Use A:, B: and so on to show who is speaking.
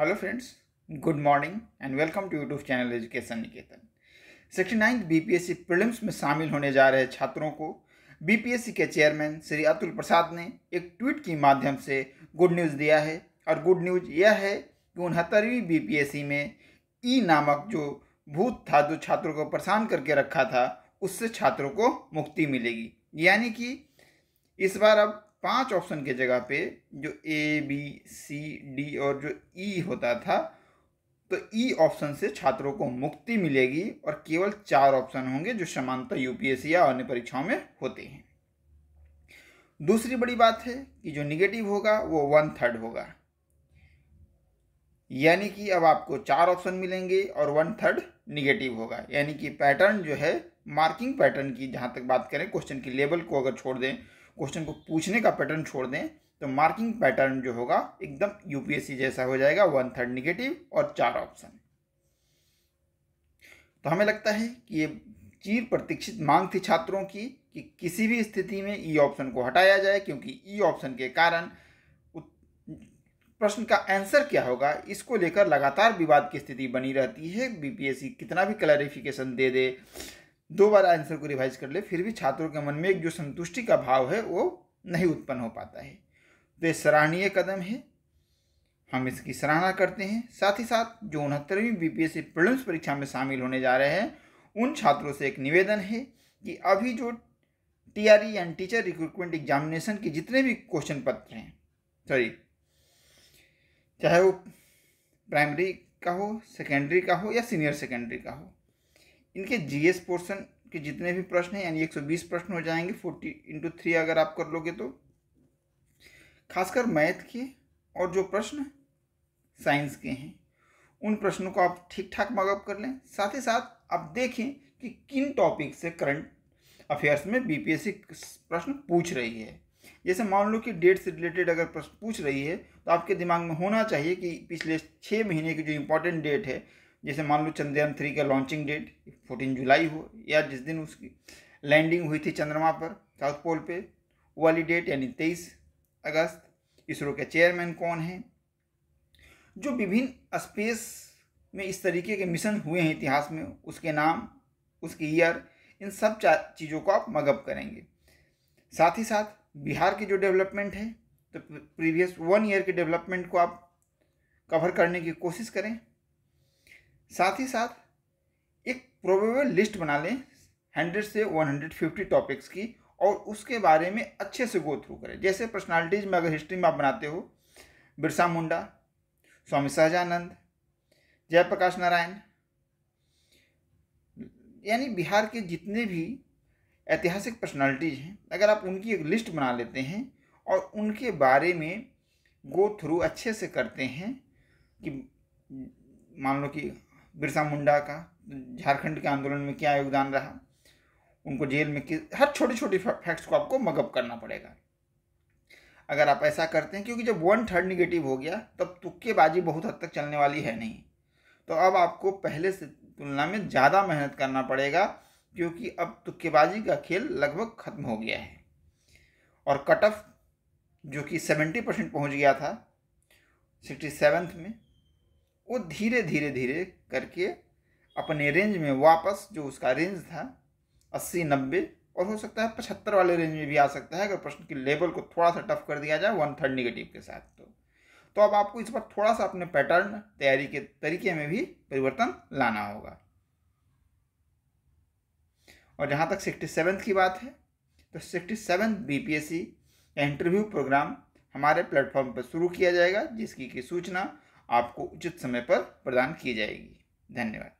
A: hello and welcome to YouTube channel education Niketan YouTube ninth B P S C prelims में शामिल होने जा रहे छात्रों को बीपीएससी के चेयरमैन श्री अतुल प्रसाद ने एक ट्वीट के माध्यम से गुड न्यूज़ दिया है और गुड न्यूज़ यह है कि उनहत्तरवीं बीपीएससी में ई e नामक जो भूत था जो छात्रों को परेशान करके रखा था उससे छात्रों को मुक्ति मिलेगी यानी कि इस बार अब पांच ऑप्शन के जगह पे जो ए बी सी डी और जो ई e होता था तो ई e ऑप्शन से छात्रों को मुक्ति मिलेगी और केवल चार ऑप्शन होंगे जो समानता यूपीएससी या अन्य परीक्षाओं में होते हैं दूसरी बड़ी बात है कि जो निगेटिव होगा वो वन थर्ड होगा यानी कि अब आपको चार ऑप्शन मिलेंगे और वन थर्ड निगेटिव होगा यानी कि पैटर्न जो है मार्किंग पैटर्न की जहां तक बात करें क्वेश्चन की लेवल को अगर छोड़ दें क्वेश्चन को पूछने का पैटर्न छोड़ दें तो मार्किंग पैटर्न जो होगा एकदम यूपीएससी जैसा हो जाएगा वन थर्ड निगेटिव और चार ऑप्शन तो हमें लगता है कि ये चीर प्रतीक्षित मांग थी छात्रों की कि किसी भी स्थिति में ई e ऑप्शन को हटाया जाए क्योंकि ई e ऑप्शन के कारण प्रश्न का आंसर क्या होगा इसको लेकर लगातार विवाद की स्थिति बनी रहती है बीपीएससी कितना भी क्लैरिफिकेशन दे दे दो बार आंसर को रिवाइज कर ले फिर भी छात्रों के मन में एक जो संतुष्टि का भाव है वो नहीं उत्पन्न हो पाता है तो ये सराहनीय कदम है हम इसकी सराहना करते हैं साथ ही साथ जो उनहत्तरवीं B P S C prelims परीक्षा में शामिल होने जा रहे हैं उन छात्रों से एक निवेदन है कि अभी जो T R E and teacher recruitment examination के जितने भी क्वेश्चन पत्र हैं सॉरी चाहे वो प्राइमरी का हो सेकेंडरी का हो या सीनियर सेकेंडरी का हो इनके जीएस पोर्शन के जितने भी प्रश्न हैं यानी 120 प्रश्न हो जाएंगे 40 इंटू थ्री अगर आप कर लोगे तो खासकर मैथ के और जो प्रश्न साइंस के हैं उन प्रश्नों को आप ठीक ठाक मगअप कर लें साथ ही साथ आप देखें कि किन टॉपिक से करंट अफेयर्स में बीपीएससी प्रश्न पूछ रही है जैसे मान लो कि डेट से रिलेटेड अगर प्रश्न पूछ रही है तो आपके दिमाग में होना चाहिए कि पिछले छः महीने की जो इम्पोर्टेंट डेट है जैसे मान लो चंद्रयान थ्री का लॉन्चिंग डेट फोर्टीन जुलाई हो या जिस दिन उसकी लैंडिंग हुई थी चंद्रमा पर साउथ पोल पे वाली डेट यानी तेईस अगस्त इसरो के चेयरमैन कौन हैं जो विभिन्न स्पेस में इस तरीके के मिशन हुए हैं इतिहास में उसके नाम उसकी ईयर इन सब चीज़ों को आप मगअप करेंगे साथ ही साथ बिहार की जो डेवलपमेंट है तो प्रीवियस वन ईयर के डेवलपमेंट को आप कवर करने की कोशिश करें साथ ही साथ एक प्रोबेबल लिस्ट बना लें हंड्रेड से वन हंड्रेड फिफ्टी टॉपिक्स की और उसके बारे में अच्छे से गो थ्रू करें जैसे पर्सनालिटीज में अगर हिस्ट्री में आप बनाते हो बिरसा मुंडा स्वामी सहजानंद जयप्रकाश नारायण यानी बिहार के जितने भी ऐतिहासिक पर्सनालिटीज हैं अगर आप उनकी एक लिस्ट बना लेते हैं और उनके बारे में गो थ्रू अच्छे से करते हैं कि मान लो कि बिरसा मुंडा का झारखंड के आंदोलन में क्या योगदान रहा उनको जेल में किस हर छोटे छोटे फैक्ट्स को आपको मगअप करना पड़ेगा अगर आप ऐसा करते हैं क्योंकि जब वन थर्ड निगेटिव हो गया तब तुक्केबाजी बहुत हद तक चलने वाली है नहीं तो अब आपको पहले से तुलना में ज़्यादा मेहनत करना पड़ेगा क्योंकि अब तुक्केबाजी का खेल लगभग खत्म हो गया है और कट ऑफ जो कि सेवेंटी परसेंट पहुँच गया था सिक्सटी सेवन्थ में वो धीरे धीरे धीरे करके अपने रेंज में वापस जो उसका रेंज था अस्सी नब्बे और हो सकता है पचहत्तर वाले रेंज में भी आ सकता है अगर प्रश्न की लेवल को थोड़ा सा टफ कर दिया जाए वन थर्ड निगेटिव के साथ तो तो अब आपको इस बार थोड़ा सा अपने पैटर्न तैयारी के तरीके में भी परिवर्तन लाना होगा और जहाँ तक सिक्सटी सेवन्थ की बात है तो sixty seventh B P S C interview programme हमारे प्लेटफॉर्म पर शुरू किया जाएगा जिसकी की सूचना आपको उचित समय पर प्रदान की जाएगी धन्यवाद